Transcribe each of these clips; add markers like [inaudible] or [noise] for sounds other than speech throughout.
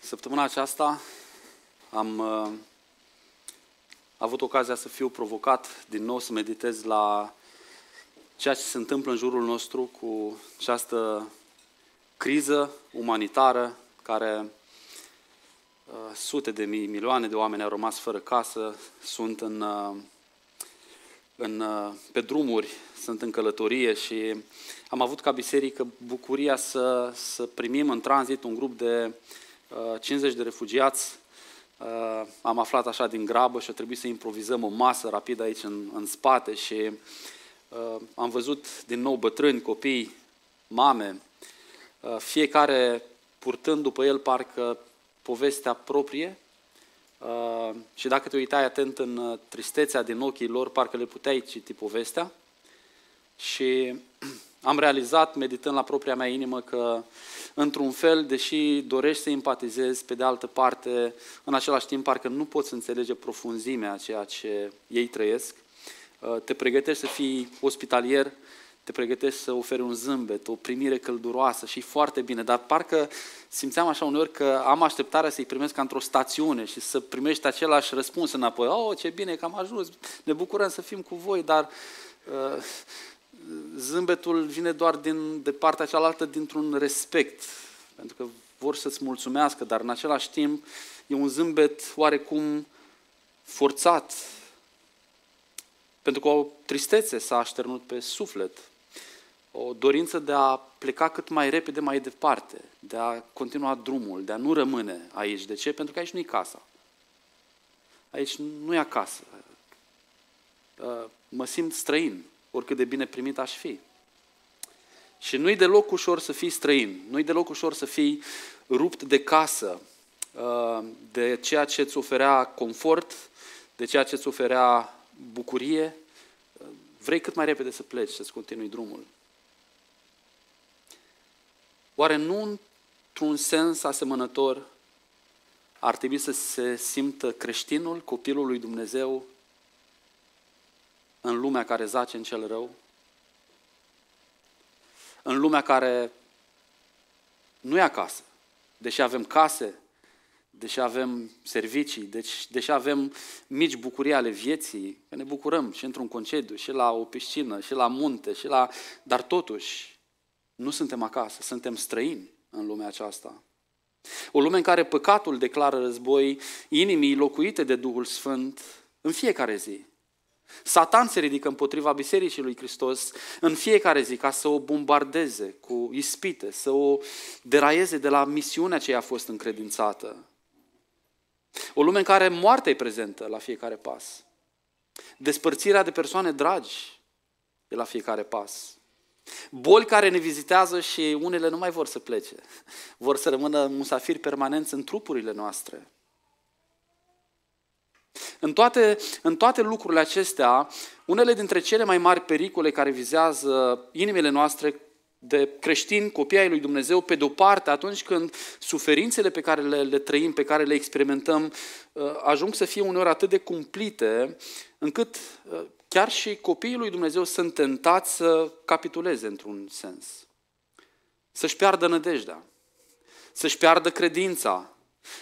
Săptămâna aceasta am uh, avut ocazia să fiu provocat din nou să meditez la ceea ce se întâmplă în jurul nostru cu această criză umanitară care uh, sute de mii, milioane de oameni au rămas fără casă, sunt în, uh, în, uh, pe drumuri, sunt în călătorie și am avut ca biserică bucuria să, să primim în tranzit un grup de uh, 50 uh, de refugiați. Uh, am aflat așa din grabă și a trebuit să improvizăm o masă rapid aici în, în spate și uh, am văzut din nou bătrâni, copii, mame, fiecare purtând după el parcă povestea proprie Uh, și dacă te uitai atent în tristețea din ochii lor, parcă le puteai citi povestea. Și [clears throat] Am realizat, meditând la propria mea inimă, că într-un fel, deși dorești să empatizezi, pe de altă parte, în același timp, parcă nu poți înțelege profunzimea ceea ce ei trăiesc. Uh, te pregătești să fii ospitalier, te pregătești să oferi un zâmbet, o primire călduroasă și foarte bine, dar parcă simțeam așa uneori că am așteptarea să-i primesc ca într-o stațiune și să primești același răspuns înapoi. Oh, ce bine că am ajuns, ne bucurăm să fim cu voi, dar uh, zâmbetul vine doar din, de partea cealaltă dintr-un respect, pentru că vor să-ți mulțumească, dar în același timp e un zâmbet oarecum forțat, pentru că o tristețe s-a așternut pe suflet, o dorință de a pleca cât mai repede mai departe, de a continua drumul, de a nu rămâne aici. De ce? Pentru că aici nu e casa. Aici nu e acasă. Mă simt străin oricât de bine primit aș fi. Și nu-i deloc ușor să fii străin, nu-i deloc ușor să fii rupt de casă, uh, de ceea ce îți oferea confort, de ceea ce îți oferea bucurie. Uh, vrei cât mai repede să pleci, să-ți continui drumul. Oare nu într-un sens asemănător ar trebui să se simtă creștinul, copilul lui Dumnezeu, în lumea care zace în cel rău, în lumea care nu e acasă, deși avem case, deși avem servicii, deși, deși avem mici bucurii ale vieții, că ne bucurăm și într-un concediu, și la o piscină, și la munte, și la... Dar totuși, nu suntem acasă, suntem străini în lumea aceasta. O lume în care păcatul declară război inimii locuite de Duhul Sfânt în fiecare zi. Satan se ridică împotriva Bisericii lui Hristos în fiecare zi ca să o bombardeze cu ispite, să o deraieze de la misiunea ce i-a fost încredințată. O lume în care moartea e prezentă la fiecare pas. Despărțirea de persoane dragi e la fiecare pas. Boli care ne vizitează și unele nu mai vor să plece. Vor să rămână musafiri permanenți în trupurile noastre. În toate, în toate lucrurile acestea, unele dintre cele mai mari pericole care vizează inimile noastre de creștini, copii ai lui Dumnezeu, pe de-o parte, atunci când suferințele pe care le, le trăim, pe care le experimentăm, uh, ajung să fie uneori atât de cumplite, încât uh, chiar și copiii lui Dumnezeu sunt tentați să capituleze într-un sens. Să-și piardă nădejdea, să-și piardă credința,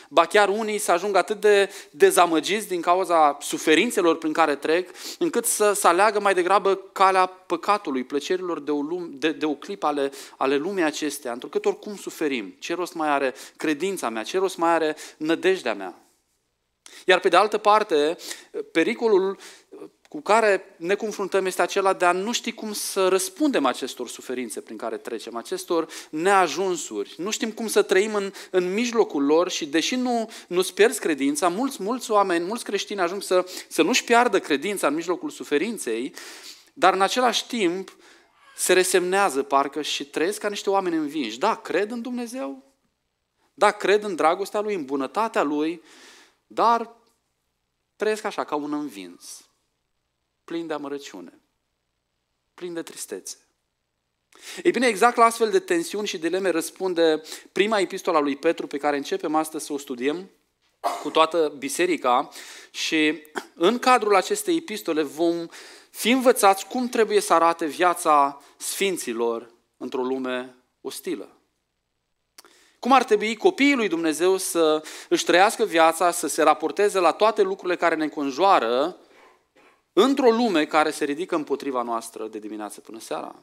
Ba chiar unii să ajung atât de dezamăgiți din cauza suferințelor prin care trec, încât să, să aleagă mai degrabă calea păcatului, plăcerilor de o, lum, de, de o clip ale, ale lumii acestea, întrucât oricum suferim. Ce rost mai are credința mea? Ce rost mai are nădejdea mea? Iar pe de altă parte, pericolul cu care ne confruntăm este acela de a nu ști cum să răspundem acestor suferințe prin care trecem, acestor neajunsuri. Nu știm cum să trăim în, în mijlocul lor și deși nu, nu-ți pierzi credința, mulți, mulți oameni, mulți creștini ajung să, să nu-și piardă credința în mijlocul suferinței, dar în același timp se resemnează parcă și trăiesc ca niște oameni învinși. Da, cred în Dumnezeu, da, cred în dragostea Lui, în bunătatea Lui, dar trăiesc așa, ca un învins plin de amărăciune, plin de tristețe. Ei bine, exact la astfel de tensiuni și dileme răspunde prima epistola lui Petru pe care începem astăzi să o studiem cu toată biserica și în cadrul acestei epistole vom fi învățați cum trebuie să arate viața sfinților într-o lume ostilă. Cum ar trebui copiii lui Dumnezeu să își trăiască viața, să se raporteze la toate lucrurile care ne înconjoară într-o lume care se ridică împotriva noastră de dimineață până seara.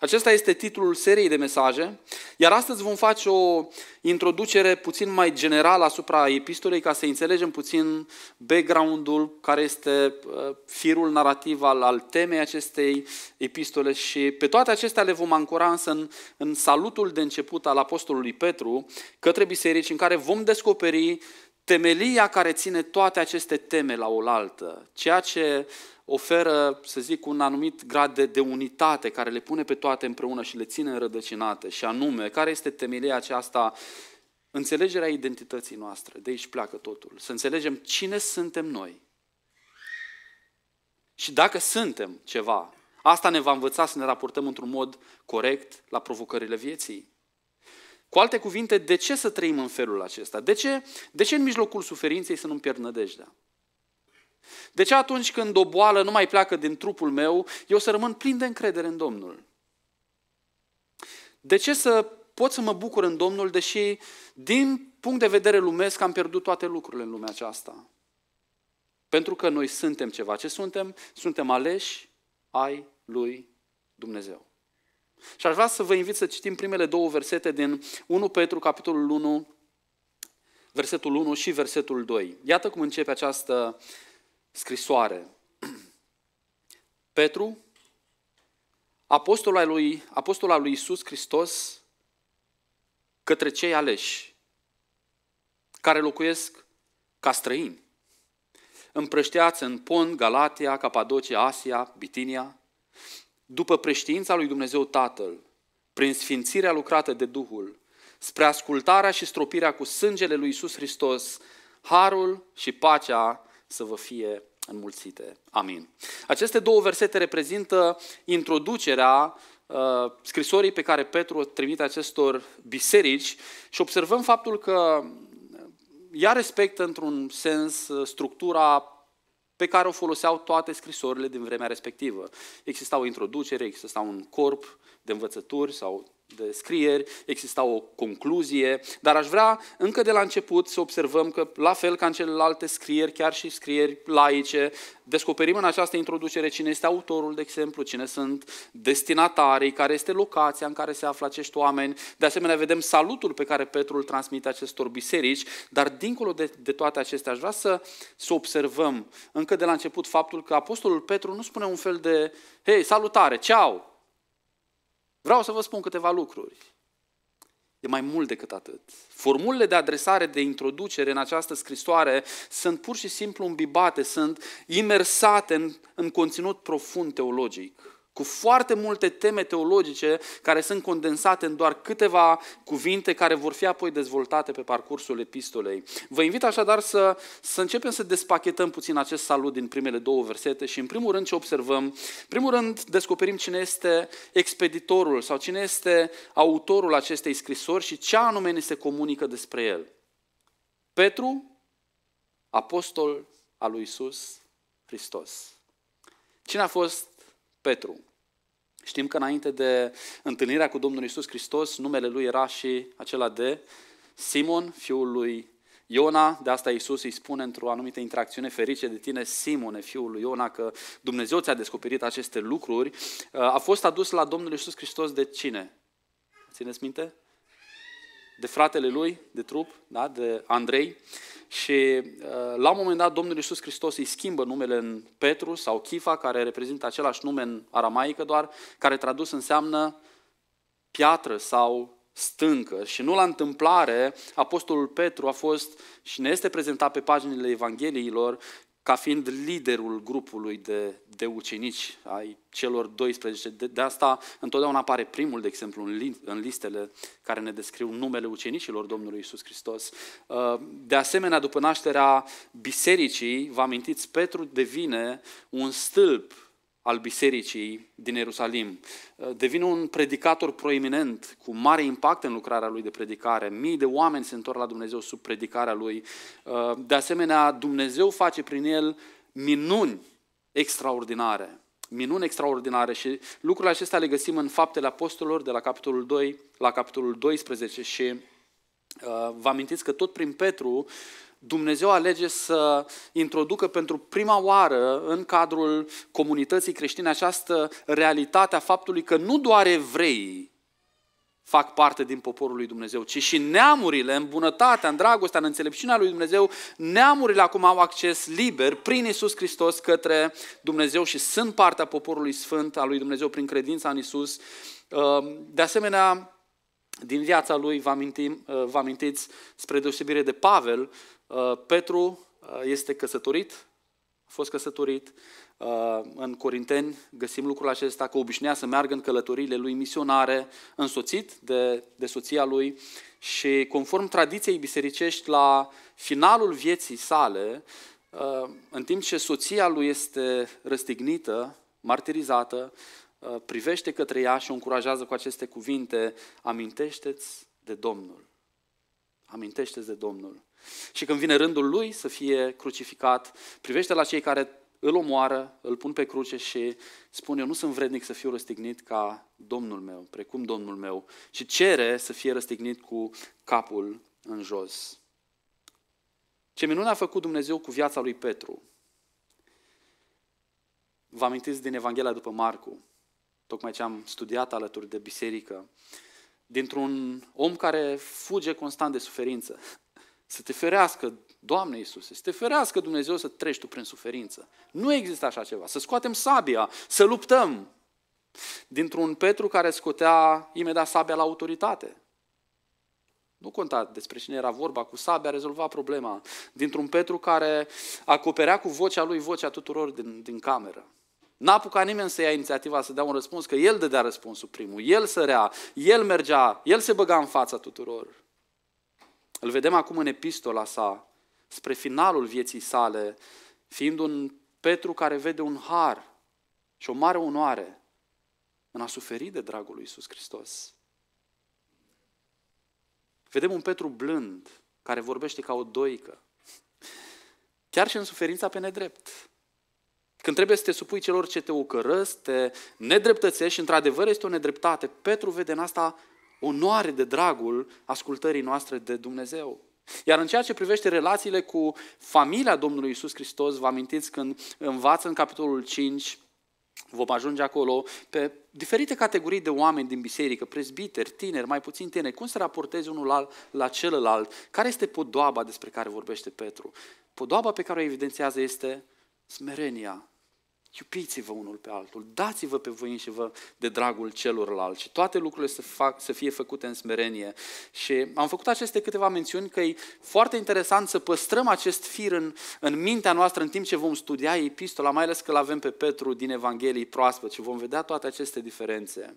Acesta este titlul seriei de mesaje, iar astăzi vom face o introducere puțin mai generală asupra epistolei ca să înțelegem puțin background-ul care este uh, firul narrativ al, al temei acestei epistole și pe toate acestea le vom ancora însă în, în salutul de început al apostolului Petru către biserici în care vom descoperi temelia care ține toate aceste teme la oaltă, ceea ce oferă, să zic, un anumit grad de, de unitate care le pune pe toate împreună și le ține înrădăcinate, și anume, care este temelia aceasta Înțelegerea identității noastre, de aici pleacă totul. Să înțelegem cine suntem noi. Și dacă suntem ceva, asta ne va învăța să ne raportăm într-un mod corect la provocările vieții. Cu alte cuvinte, de ce să trăim în felul acesta? De ce, de ce în mijlocul suferinței să nu-mi pierd nădejdea? De ce atunci când o boală nu mai pleacă din trupul meu, eu să rămân plin de încredere în Domnul? De ce să pot să mă bucur în Domnul, deși din punct de vedere lumesc am pierdut toate lucrurile în lumea aceasta? Pentru că noi suntem ceva ce suntem, suntem aleși ai lui Dumnezeu. Și aș vrea să vă invit să citim primele două versete din 1 Petru, capitolul 1, versetul 1 și versetul 2. Iată cum începe această scrisoare. [clears throat] Petru, apostol al lui, apostol al lui Isus Hristos, către cei aleși, care locuiesc ca străini, împrășteați în Pont, Galatia, Capadocia, Asia, Bitinia, după preștiința lui Dumnezeu Tatăl, prin sfințirea lucrată de Duhul, spre ascultarea și stropirea cu sângele lui Isus Hristos, harul și pacea să vă fie înmulțite. Amin. Aceste două versete reprezintă introducerea uh, scrisorii pe care Petru o trimite acestor biserici și observăm faptul că uh, ea respectă într-un sens uh, structura pe care o foloseau toate scrisorile din vremea respectivă. Exista o introducere, exista un corp de învățături sau de scrieri, exista o concluzie, dar aș vrea încă de la început să observăm că, la fel ca în celelalte scrieri, chiar și scrieri laice, descoperim în această introducere cine este autorul, de exemplu, cine sunt destinatarii, care este locația în care se află acești oameni. De asemenea, vedem salutul pe care Petru îl transmite acestor biserici, dar dincolo de, de toate acestea, aș vrea să, să observăm încă de la început faptul că Apostolul Petru nu spune un fel de, hei, salutare, ceau, Vreau să vă spun câteva lucruri. E mai mult decât atât. Formulele de adresare, de introducere în această scrisoare sunt pur și simplu îmbibate, sunt imersate în, în conținut profund teologic cu foarte multe teme teologice care sunt condensate în doar câteva cuvinte care vor fi apoi dezvoltate pe parcursul epistolei. Vă invit așadar să, să începem să despachetăm puțin acest salut din primele două versete și în primul rând ce observăm? În primul rând descoperim cine este expeditorul sau cine este autorul acestei scrisori și ce anume ne se comunică despre el. Petru, apostol al lui Iisus Hristos. Cine a fost Petru. Știm că înainte de întâlnirea cu Domnul Isus Hristos, numele lui era și acela de Simon, fiul lui Iona, de asta Iisus îi spune într-o anumită interacțiune ferice de tine, Simone, fiul lui Iona, că Dumnezeu ți-a descoperit aceste lucruri, uh, a fost adus la Domnul Iisus Hristos de cine? Țineți minte? De fratele lui, de trup, da? de Andrei. Și uh, la un moment dat Domnul Iisus Hristos îi schimbă numele în Petru sau Chifa, care reprezintă același nume în aramaică doar, care tradus înseamnă piatră sau stâncă. Și nu la întâmplare, Apostolul Petru a fost și ne este prezentat pe paginile Evangheliilor ca fiind liderul grupului de, de ucenici ai celor 12. De, de asta întotdeauna apare primul, de exemplu, în, li, în listele care ne descriu numele ucenicilor Domnului Isus Hristos. Uh, de asemenea, după nașterea bisericii, vă amintiți, Petru devine un stâlp al bisericii din Ierusalim. Eh, Devine un predicator proeminent, cu mare impact în lucrarea lui de predicare. Mii de oameni se întorc la Dumnezeu sub predicarea lui. Eh, de asemenea, Dumnezeu face prin el minuni extraordinare. Minuni extraordinare și lucrurile acestea le găsim în Faptele Apostolilor de la capitolul 2 la capitolul 12 și eh, vă amintiți că tot prin Petru Dumnezeu alege să introducă pentru prima oară în cadrul comunității creștine această realitate a faptului că nu doar evrei fac parte din poporul lui Dumnezeu, ci și neamurile, în bunătatea, în dragostea, în înțelepciunea lui Dumnezeu, neamurile acum au acces liber prin Isus Hristos către Dumnezeu și sunt partea poporului sfânt al lui Dumnezeu prin credința în Isus. Ehm, de asemenea, din viața lui vă, amintim, ehm, vă amintiți, spre deosebire de Pavel, Uh, Petru uh, este căsătorit, a fost căsătorit. Uh, în Corinteni găsim lucrul acesta că obișnuia să meargă în călătoriile lui misionare, însoțit de, de soția lui și conform tradiției bisericești, la finalul vieții sale, în timp ce soția lui este răstignită, martirizată, privește către ea și o încurajează cu aceste cuvinte, amintește-ți de Domnul. Amintește-ți de Domnul. Și când vine rândul lui să fie crucificat, privește la cei care îl omoară, îl pun pe cruce și spune, eu nu sunt vrednic să fiu răstignit ca Domnul meu, precum Domnul meu, și cere să fie răstignit cu capul în jos. Ce minune a făcut Dumnezeu cu viața lui Petru. Vă amintiți din Evanghelia după Marcu, tocmai ce am studiat alături de biserică, dintr-un om care fuge constant de suferință, să te ferească, Doamne Iisuse, să te ferească Dumnezeu să treci tu prin suferință. Nu există așa ceva. Să scoatem sabia, să luptăm. Dintr-un Petru care scotea imediat sabia la autoritate. Nu conta despre cine era vorba, cu sabia rezolva problema. Dintr-un Petru care acoperea cu vocea lui vocea tuturor din, din cameră. N-a apucat nimeni să ia inițiativa să dea un răspuns, că el dădea răspunsul primul, el sărea, el mergea, el se băga în fața tuturor. Îl vedem acum în epistola sa, spre finalul vieții sale, fiind un Petru care vede un har și o mare onoare în a suferi de dragul lui Iisus Hristos. Vedem un Petru blând, care vorbește ca o doică, chiar și în suferința pe nedrept. Când trebuie să te supui celor ce te ucărăsc, te nedreptățești și într-adevăr este o nedreptate, Petru vede în asta onoare de dragul ascultării noastre de Dumnezeu. Iar în ceea ce privește relațiile cu familia Domnului Isus Hristos, vă amintiți când învață în capitolul 5, vom ajunge acolo, pe diferite categorii de oameni din biserică, prezbiteri, tineri, mai puțin tineri, cum se raportezi unul la, la celălalt, care este podoaba despre care vorbește Petru. Podoaba pe care o evidențiază este smerenia, Iubiți-vă unul pe altul, dați-vă pe voi și vă de dragul celorlalți și toate lucrurile să, fac, să fie făcute în smerenie. Și am făcut aceste câteva mențiuni că e foarte interesant să păstrăm acest fir în, în mintea noastră în timp ce vom studia epistola, mai ales că l avem pe Petru din Evanghelie proaspăt și vom vedea toate aceste diferențe.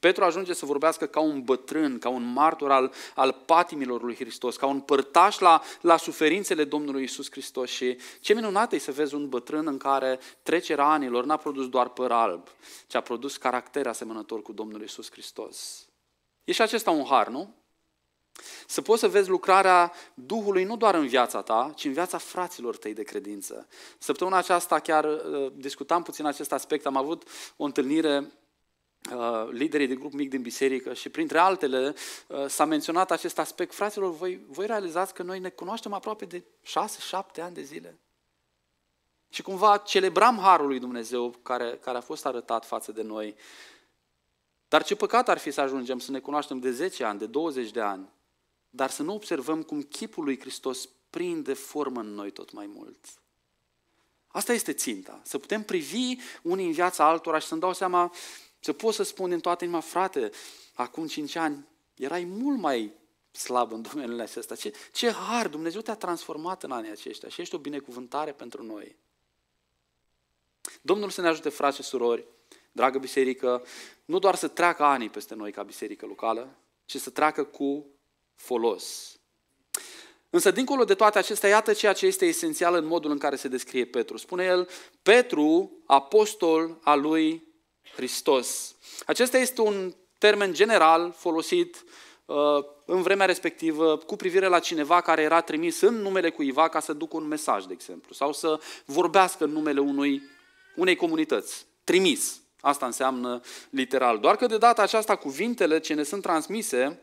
Petru ajunge să vorbească ca un bătrân, ca un martor al, al patimilor lui Hristos, ca un părtaș la, la suferințele Domnului Isus Hristos. Și ce minunat e să vezi un bătrân în care trecerea anilor n-a produs doar păr alb, ci a produs caracter asemănător cu Domnul Isus Hristos. E și acesta un har, nu? Să poți să vezi lucrarea Duhului nu doar în viața ta, ci în viața fraților tăi de credință. Săptămâna aceasta chiar uh, discutam puțin acest aspect. Am avut o întâlnire Uh, liderii de grup mic din biserică și printre altele uh, s-a menționat acest aspect. Fraților, voi, voi realizați că noi ne cunoaștem aproape de șase, șapte ani de zile. Și cumva celebram harul lui Dumnezeu care, care a fost arătat față de noi. Dar ce păcat ar fi să ajungem să ne cunoaștem de 10 ani, de 20 de ani, dar să nu observăm cum chipul lui Hristos prinde formă în noi tot mai mult. Asta este ținta, să putem privi unii în viața altora și să-mi dau seama să pot să spun din toată inima, frate, acum cinci ani erai mult mai slab în domeniul acesta. Ce, ce har, Dumnezeu te-a transformat în anii aceștia și ești o binecuvântare pentru noi. Domnul să ne ajute, frați și surori, dragă biserică, nu doar să treacă anii peste noi ca biserică locală, ci să treacă cu folos. Însă, dincolo de toate acestea, iată ceea ce este esențial în modul în care se descrie Petru. Spune el, Petru, apostol al lui Hristos. Acesta este un termen general folosit uh, în vremea respectivă cu privire la cineva care era trimis în numele cuiva ca să ducă un mesaj, de exemplu, sau să vorbească în numele unui, unei comunități. Trimis. Asta înseamnă literal. Doar că de data aceasta cuvintele ce ne sunt transmise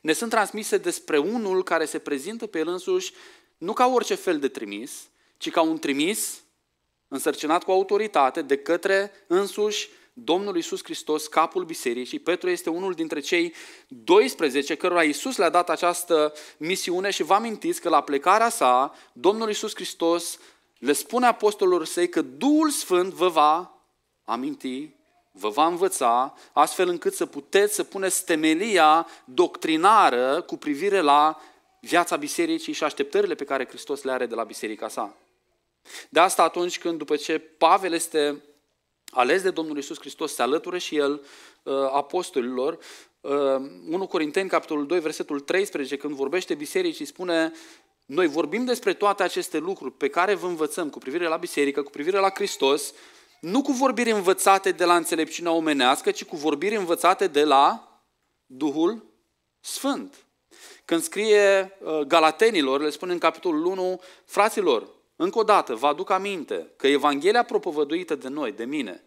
ne sunt transmise despre unul care se prezintă pe el însuși nu ca orice fel de trimis, ci ca un trimis însărcinat cu autoritate de către însuși Domnul Iisus Hristos, capul bisericii. Petru este unul dintre cei 12 cărora Iisus le-a dat această misiune și vă amintiți că la plecarea sa, Domnul Iisus Hristos le spune apostolilor săi că Duhul Sfânt vă va aminti, vă va învăța, astfel încât să puteți să puneți temelia doctrinară cu privire la viața bisericii și așteptările pe care Hristos le are de la biserica sa. De asta atunci când, după ce Pavel este ales de Domnul Isus Hristos, se alătură și el uh, apostolilor, 1 uh, Corinteni, capitolul 2, versetul 13, când vorbește bisericii, spune noi vorbim despre toate aceste lucruri pe care vă învățăm cu privire la biserică, cu privire la Hristos, nu cu vorbiri învățate de la înțelepciunea omenească, ci cu vorbiri învățate de la Duhul Sfânt. Când scrie uh, Galatenilor, le spune în capitolul 1, fraților, încă o dată, vă aduc aminte că Evanghelia propovăduită de noi, de mine,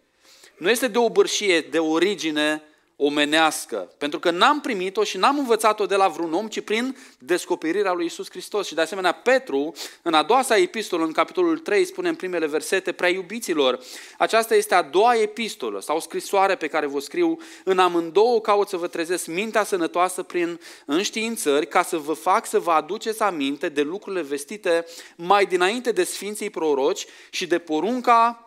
nu este de o bârșie de origine omenească, pentru că n-am primit-o și n-am învățat-o de la vreun om, ci prin descoperirea lui Isus Hristos. Și de asemenea, Petru, în a doua sa epistolă, în capitolul 3, spune în primele versete, prea iubiților, aceasta este a doua epistolă sau scrisoare pe care vă scriu, în amândouă caut să vă trezesc mintea sănătoasă prin înștiințări, ca să vă fac să vă aduceți aminte de lucrurile vestite mai dinainte de Sfinții Proroci și de porunca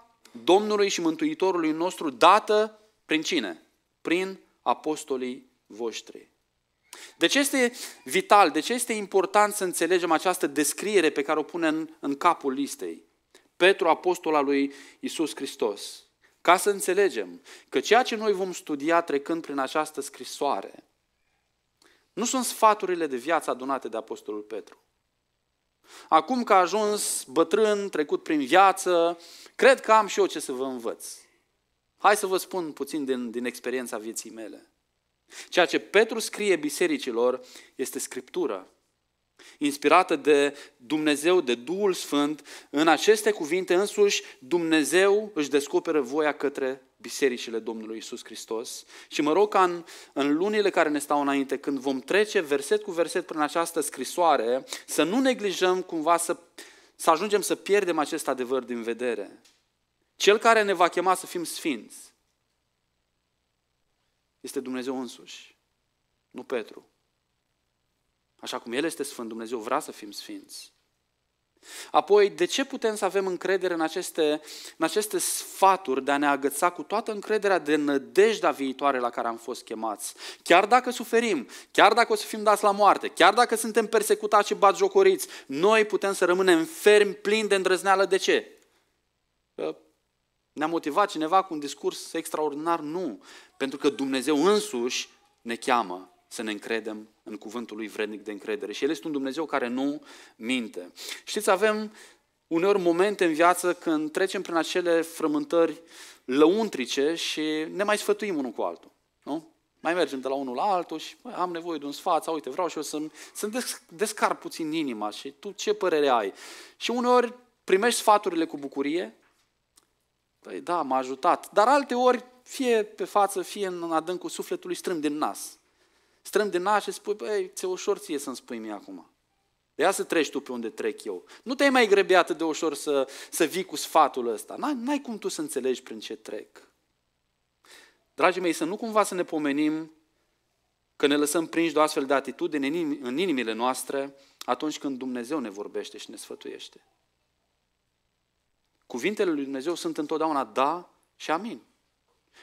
Domnului și Mântuitorului nostru dată prin cine? prin apostolii voștri. De ce este vital, de ce este important să înțelegem această descriere pe care o punem în, în capul listei? Petru, apostol al lui Isus Hristos. Ca să înțelegem că ceea ce noi vom studia trecând prin această scrisoare nu sunt sfaturile de viață adunate de apostolul Petru. Acum că a ajuns bătrân, trecut prin viață, cred că am și eu ce să vă învăț. Hai să vă spun puțin din, din experiența vieții mele. Ceea ce Petru scrie bisericilor este scriptură, inspirată de Dumnezeu, de Duhul Sfânt. În aceste cuvinte însuși, Dumnezeu își descoperă voia către bisericile Domnului Isus Hristos. Și mă rog ca în, în lunile care ne stau înainte, când vom trece verset cu verset prin această scrisoare, să nu neglijăm cumva să, să ajungem să pierdem acest adevăr din vedere. Cel care ne va chema să fim sfinți este Dumnezeu însuși, nu Petru. Așa cum El este Sfânt, Dumnezeu vrea să fim sfinți. Apoi, de ce putem să avem încredere în aceste, în aceste sfaturi de a ne agăța cu toată încrederea de nădejdea viitoare la care am fost chemați? Chiar dacă suferim, chiar dacă o să fim dați la moarte, chiar dacă suntem persecutați și jocoriți, noi putem să rămânem fermi, plini de îndrăzneală. De ce? Ne-a motivat cineva cu un discurs extraordinar? Nu. Pentru că Dumnezeu însuși ne cheamă să ne încredem în cuvântul lui vrednic de încredere. Și El este un Dumnezeu care nu minte. Știți, avem uneori momente în viață când trecem prin acele frământări lăuntrice și ne mai sfătuim unul cu altul. Nu? Mai mergem de la unul la altul și bă, am nevoie de un sfat, sau uite, vreau și eu să-mi, să descar puțin inima și tu ce părere ai? Și uneori primești sfaturile cu bucurie, Păi da, m-a ajutat. Dar alte ori, fie pe față, fie în adâncul sufletului, strâm din nas. Strâm din nas și spui, băi, ți-e ușor ție să-mi spui mie acum. De ia să treci tu pe unde trec eu. Nu te-ai mai grăbi atât de ușor să, să vii cu sfatul ăsta. N-ai, n-ai cum tu să înțelegi prin ce trec. Dragii mei, să nu cumva să ne pomenim că ne lăsăm prinși de o astfel de atitudine în inimile noastre atunci când Dumnezeu ne vorbește și ne sfătuiește. Cuvintele lui Dumnezeu sunt întotdeauna da și amin.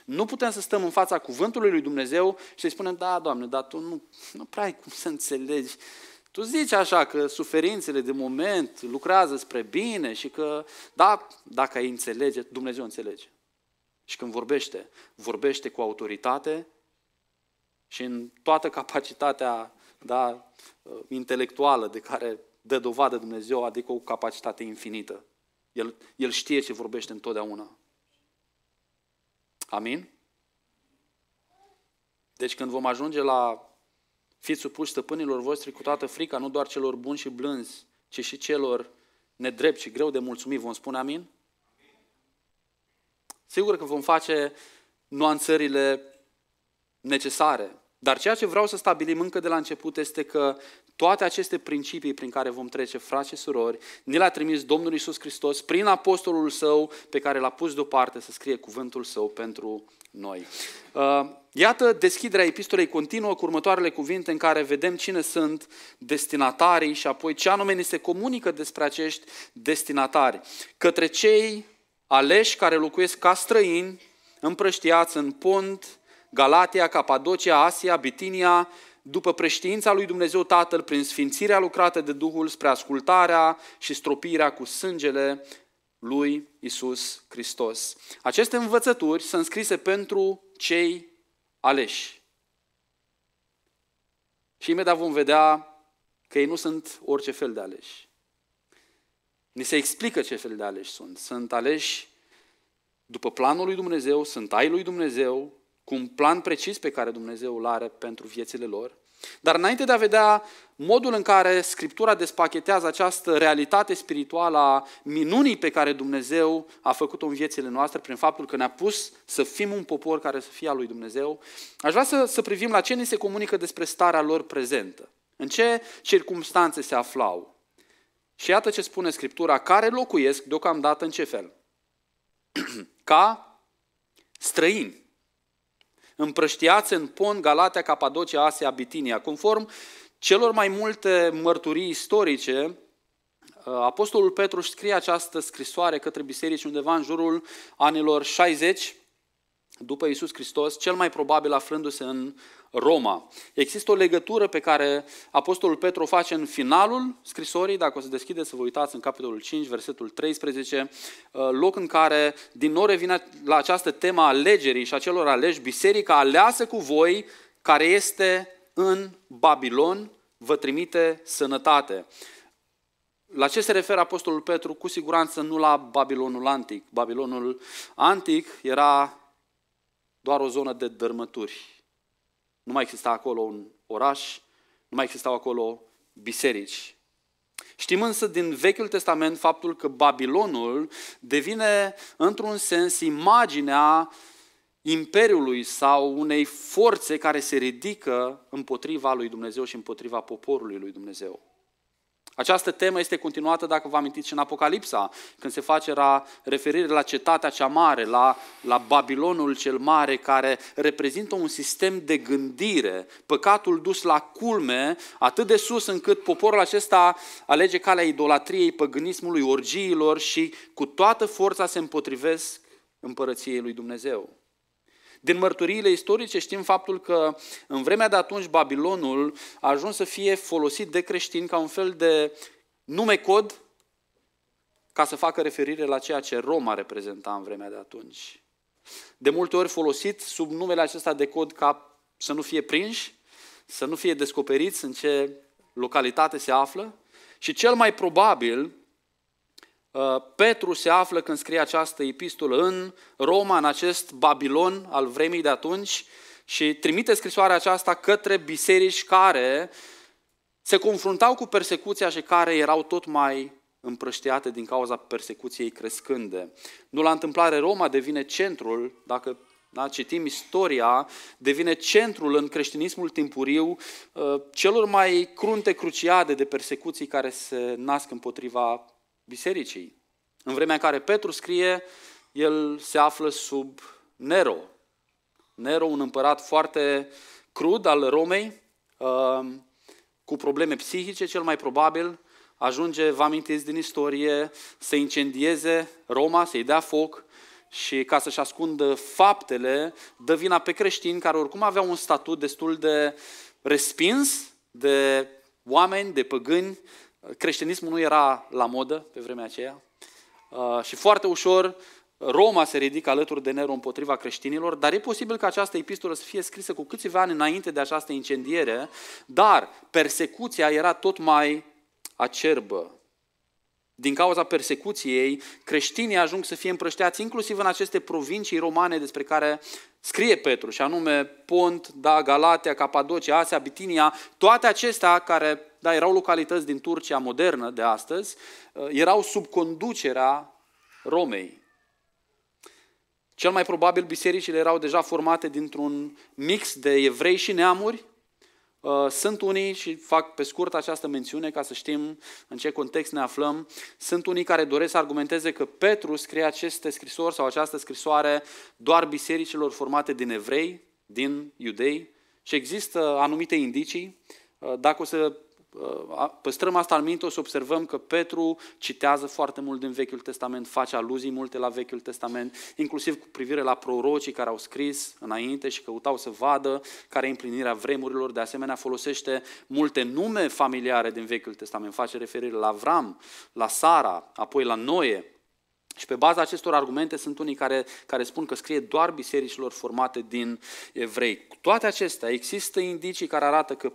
Nu putem să stăm în fața cuvântului lui Dumnezeu și să-i spunem, da, Doamne, dar tu nu, nu prea ai cum să înțelegi. Tu zici așa că suferințele de moment lucrează spre bine și că, da, dacă ai înțelege, Dumnezeu înțelege. Și când vorbește, vorbește cu autoritate și în toată capacitatea da, uh, intelectuală de care dă dovadă Dumnezeu, adică o capacitate infinită. El, el știe ce vorbește întotdeauna. Amin? Deci când vom ajunge la fiți supuși stăpânilor voștri cu toată frica, nu doar celor buni și blânzi, ci și celor nedrept și greu de mulțumit, vom spune amin? Sigur că vom face nuanțările necesare. Dar ceea ce vreau să stabilim încă de la început este că toate aceste principii prin care vom trece, frați și surori, ne le-a trimis Domnul Isus Hristos prin apostolul său pe care l-a pus deoparte să scrie cuvântul său pentru noi. Uh, iată, deschiderea epistolei continuă cu următoarele cuvinte în care vedem cine sunt destinatarii și apoi ce anume ni se comunică despre acești destinatari. Către cei aleși care locuiesc ca străini, împrăștiați în pont, Galatia, Capadocia, Asia, Bitinia, după preștiința lui Dumnezeu Tatăl, prin sfințirea lucrată de Duhul spre ascultarea și stropirea cu sângele lui Isus Hristos. Aceste învățături sunt scrise pentru cei aleși. Și imediat vom vedea că ei nu sunt orice fel de aleși. Ni se explică ce fel de aleși sunt. Sunt aleși după planul lui Dumnezeu, sunt ai lui Dumnezeu, cu un plan precis pe care Dumnezeu îl are pentru viețile lor. Dar înainte de a vedea modul în care Scriptura despachetează această realitate spirituală a minunii pe care Dumnezeu a făcut-o în viețile noastre prin faptul că ne-a pus să fim un popor care să fie al lui Dumnezeu, aș vrea să, să privim la ce ni se comunică despre starea lor prezentă, în ce circunstanțe se aflau. Și iată ce spune Scriptura, care locuiesc deocamdată în ce fel? [clears throat] Ca străini împrăștiați în Pont, Galatea, Capadocia, Asia, Bitinia. Conform celor mai multe mărturii istorice, uh, Apostolul Petru scrie această scrisoare către biserici undeva în jurul anilor 60 după Isus Hristos, cel mai probabil aflându-se în Roma. Există o legătură pe care Apostolul Petru o face în finalul scrisorii, dacă o să deschideți să vă uitați în capitolul 5, versetul 13, uh, loc în care din nou revine la această temă a alegerii și a celor aleși, biserica aleasă cu voi care este în Babilon, vă trimite sănătate. La ce se referă Apostolul Petru? Cu siguranță nu la Babilonul antic. Babilonul antic era doar o zonă de dărmături. Nu mai exista acolo un oraș, nu mai existau acolo biserici. Știm însă din Vechiul Testament faptul că Babilonul devine, într-un sens, imaginea imperiului sau unei forțe care se ridică împotriva lui Dumnezeu și împotriva poporului lui Dumnezeu. Această temă este continuată, dacă vă amintiți, și în Apocalipsa, când se face la referire la cetatea cea mare, la, la Babilonul cel mare, care reprezintă un sistem de gândire, păcatul dus la culme, atât de sus încât poporul acesta alege calea idolatriei, păgânismului, orgiilor și cu toată forța se împotrivesc împărăției lui Dumnezeu. Din mărturiile istorice știm faptul că în vremea de atunci Babilonul a ajuns să fie folosit de creștini ca un fel de nume cod ca să facă referire la ceea ce Roma reprezenta în vremea de atunci. De multe ori folosit sub numele acesta de cod ca să nu fie prinși, să nu fie descoperiți în ce localitate se află și cel mai probabil Uh, Petru se află când scrie această epistolă în Roma, în acest Babilon al vremii de atunci și trimite scrisoarea aceasta către biserici care se confruntau cu persecuția și care erau tot mai împrăștiate din cauza persecuției crescânde. Nu la întâmplare Roma devine centrul, dacă da, citim istoria, devine centrul în creștinismul timpuriu uh, celor mai crunte cruciade de persecuții care se nasc împotriva bisericii. În vremea în care Petru scrie, el se află sub Nero. Nero, un împărat foarte crud al Romei, uh, cu probleme psihice cel mai probabil, ajunge, vă amintiți din istorie, să incendieze Roma, să-i dea foc și ca să-și ascundă faptele, dă vina pe creștini care oricum aveau un statut destul de respins de oameni, de păgâni, Creștinismul nu era la modă pe vremea aceea uh, și foarte ușor Roma se ridică alături de Nero împotriva creștinilor, dar e posibil că această epistolă să fie scrisă cu câțiva ani înainte de această incendiere, dar persecuția era tot mai acerbă. Din cauza persecuției, creștinii ajung să fie împrășteați inclusiv în aceste provincii romane despre care scrie Petru, și anume Pont, da, Galatea, Capadocia, Asia, Bitinia, toate acestea care da, erau localități din Turcia modernă de astăzi, eh, erau sub conducerea Romei. Cel mai probabil bisericile erau deja formate dintr-un mix de evrei și neamuri, Uh, sunt unii, și fac pe scurt această mențiune ca să știm în ce context ne aflăm, sunt unii care doresc să argumenteze că Petru scrie aceste scrisori sau această scrisoare doar bisericilor formate din evrei, din iudei și există anumite indicii. Uh, dacă o să Uh, păstrăm asta în minte, o să observăm că Petru citează foarte mult din Vechiul Testament, face aluzii multe la Vechiul Testament, inclusiv cu privire la prorocii care au scris înainte și căutau să vadă care e împlinirea vremurilor. De asemenea, folosește multe nume familiare din Vechiul Testament, face referire la Avram, la Sara, apoi la Noe, și pe baza acestor argumente sunt unii care, care spun că scrie doar bisericilor formate din evrei. Cu toate acestea, există indicii care arată că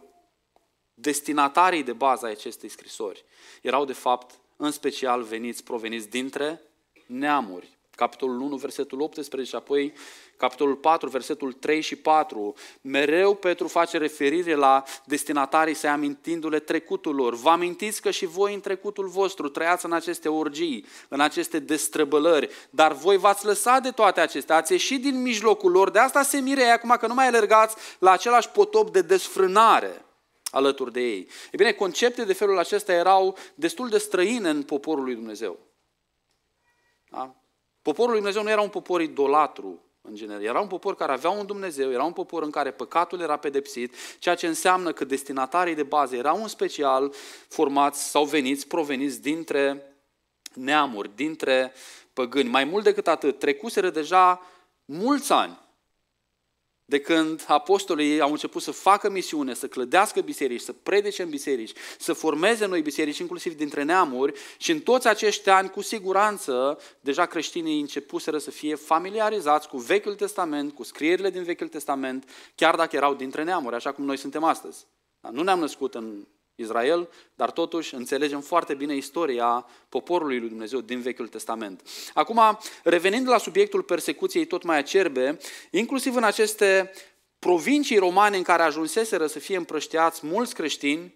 destinatarii de bază ai acestei scrisori erau de fapt în special veniți, proveniți dintre neamuri. Capitolul 1, versetul 18 și apoi capitolul 4, versetul 3 și 4. Mereu Petru face referire la destinatarii să amintindu-le trecutul lor. Vă amintiți că și voi în trecutul vostru trăiați în aceste orgii, în aceste destrăbălări, dar voi v-ați lăsat de toate acestea, ați ieșit din mijlocul lor, de asta se mire acum că nu mai alergați la același potop de desfrânare alături de ei. E bine, concepte de felul acesta erau destul de străine în poporul lui Dumnezeu. Da? Poporul lui Dumnezeu nu era un popor idolatru, în general. Era un popor care avea un Dumnezeu, era un popor în care păcatul era pedepsit, ceea ce înseamnă că destinatarii de bază erau în special formați sau veniți, proveniți dintre neamuri, dintre păgâni. Mai mult decât atât, trecuseră deja mulți ani de când apostolii au început să facă misiune, să clădească biserici, să predice în biserici, să formeze noi biserici, inclusiv dintre neamuri, și în toți acești ani, cu siguranță, deja creștinii începuseră să fie familiarizați cu Vechiul Testament, cu scrierile din Vechiul Testament, chiar dacă erau dintre neamuri, așa cum noi suntem astăzi. nu ne-am născut în Israel, dar totuși înțelegem foarte bine istoria poporului lui Dumnezeu din Vechiul Testament. Acum, revenind la subiectul persecuției tot mai acerbe, inclusiv în aceste provincii romane în care ajunseseră să fie împrășteați mulți creștini,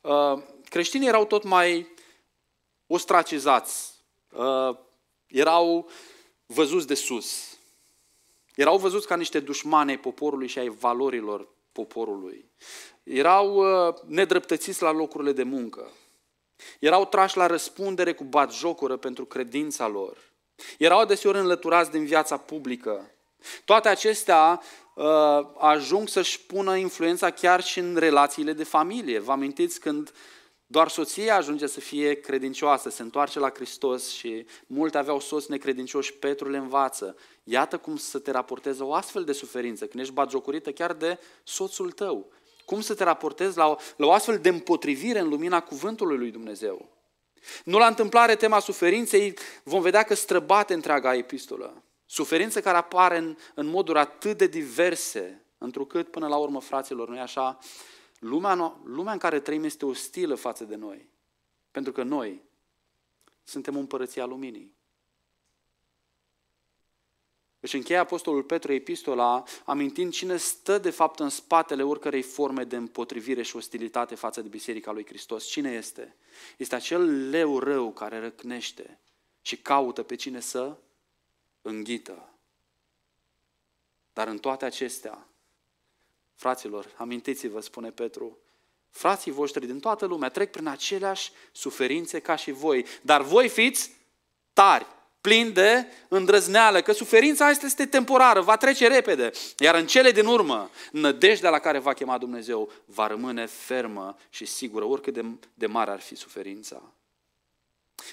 uh, creștinii erau tot mai ostracizați, uh, erau văzuți de sus, erau văzuți ca niște dușmane poporului și ai valorilor poporului erau uh, nedreptățiți la locurile de muncă, erau trași la răspundere cu batjocură pentru credința lor, erau adeseori înlăturați din viața publică. Toate acestea uh, ajung să-și pună influența chiar și în relațiile de familie. Vă amintiți când doar soția ajunge să fie credincioasă, se întoarce la Hristos și multe aveau soți necredincioși, Petru le învață. Iată cum să te raportezi o astfel de suferință, când ești bagiocorită chiar de soțul tău. Cum să te raportezi la o, la o astfel de împotrivire în lumina cuvântului lui Dumnezeu? Nu la întâmplare tema suferinței vom vedea că străbate întreaga epistolă. Suferință care apare în, în moduri atât de diverse, întrucât până la urmă, fraților, noi așa, lumea, lumea în care trăim este ostilă față de noi. Pentru că noi suntem împărăția luminii. Își încheie Apostolul Petru epistola amintind cine stă de fapt în spatele oricărei forme de împotrivire și ostilitate față de Biserica lui Hristos. Cine este? Este acel leu rău care răcnește și caută pe cine să înghită. Dar în toate acestea, fraților, amintiți-vă, spune Petru, frații voștri din toată lumea trec prin aceleași suferințe ca și voi, dar voi fiți tari plin de îndrăzneală, că suferința asta este temporară, va trece repede, iar în cele din urmă, nădejdea la care va chema Dumnezeu va rămâne fermă și sigură, oricât de, de mare ar fi suferința.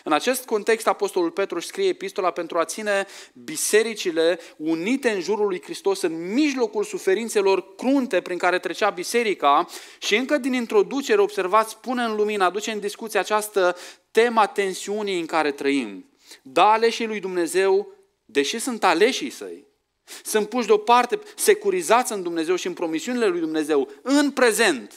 În acest context, Apostolul Petru își scrie epistola pentru a ține bisericile unite în jurul lui Hristos, în mijlocul suferințelor crunte prin care trecea biserica și încă din introducere, observați, pune în lumină, aduce în discuție această tema tensiunii în care trăim. Da, aleșii lui Dumnezeu, deși sunt aleșii săi, sunt puși deoparte, securizați în Dumnezeu și în promisiunile lui Dumnezeu, în prezent.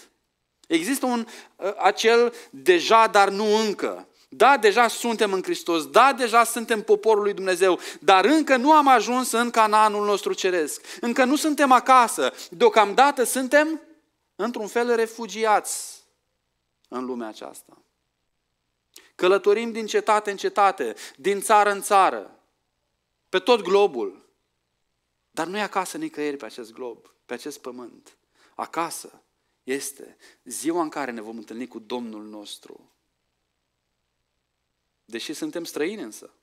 Există un ă, acel deja, dar nu încă. Da, deja suntem în Hristos, da, deja suntem poporul lui Dumnezeu, dar încă nu am ajuns în Canaanul nostru ceresc. Încă nu suntem acasă. Deocamdată suntem, într-un fel, refugiați în lumea aceasta. Călătorim din cetate în cetate, din țară în țară, pe tot globul. Dar nu e acasă nicăieri pe acest glob, pe acest pământ. Acasă este ziua în care ne vom întâlni cu Domnul nostru. Deși suntem străini însă,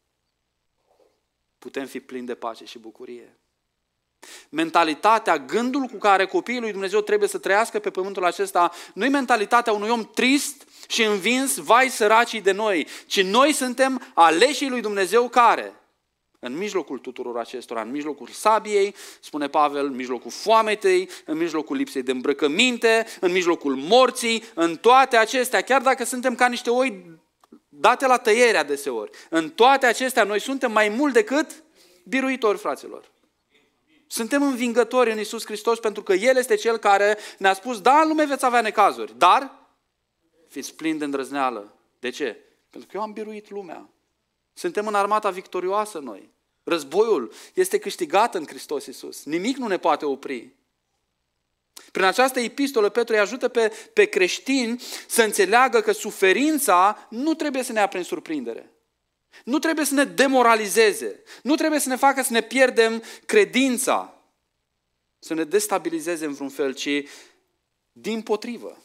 putem fi plini de pace și bucurie. Mentalitatea, gândul cu care copiii lui Dumnezeu trebuie să trăiască pe pământul acesta, nu e mentalitatea unui om trist și învins, vai săracii de noi, ci noi suntem aleșii lui Dumnezeu care, în mijlocul tuturor acestora, în mijlocul sabiei, spune Pavel, în mijlocul foametei, în mijlocul lipsei de îmbrăcăminte, în mijlocul morții, în toate acestea, chiar dacă suntem ca niște oi date la tăiere adeseori, în toate acestea noi suntem mai mult decât biruitori, fraților. Suntem învingători în Isus Hristos pentru că El este Cel care ne-a spus, da, în lume veți avea necazuri, dar fiți plini de îndrăzneală. De ce? Pentru că eu am biruit lumea. Suntem în armata victorioasă noi. Războiul este câștigat în Hristos Isus. Nimic nu ne poate opri. Prin această epistolă, Petru îi ajută pe, pe creștini să înțeleagă că suferința nu trebuie să ne ia prin surprindere. Nu trebuie să ne demoralizeze. Nu trebuie să ne facă să ne pierdem credința. Să ne destabilizeze în vreun fel, ci din potrivă.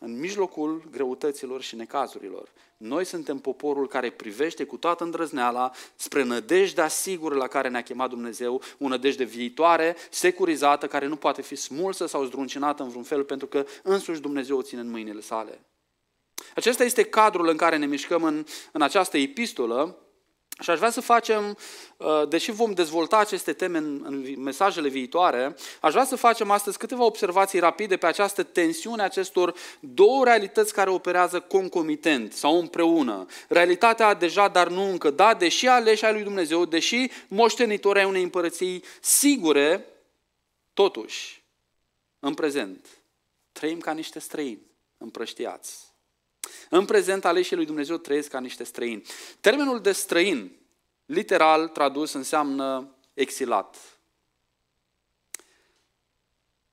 În mijlocul greutăților și necazurilor, noi suntem poporul care privește cu toată îndrăzneala spre nădejdea sigură la care ne-a chemat Dumnezeu, o nădejde viitoare, securizată, care nu poate fi smulsă sau zdruncinată în vreun fel, pentru că însuși Dumnezeu o ține în mâinile sale. Acesta este cadrul în care ne mișcăm în, în această epistolă și aș vrea să facem, uh, deși vom dezvolta aceste teme în, în mesajele viitoare, aș vrea să facem astăzi câteva observații rapide pe această tensiune acestor două realități care operează concomitent sau împreună. Realitatea deja, dar nu încă, da, deși aleșa lui Dumnezeu, deși moștenitor ai unei împărății sigure, totuși, în prezent, trăim ca niște străini împrăștiați în prezent, aleșii lui Dumnezeu trăiesc ca niște străini. Termenul de străin, literal tradus, înseamnă exilat.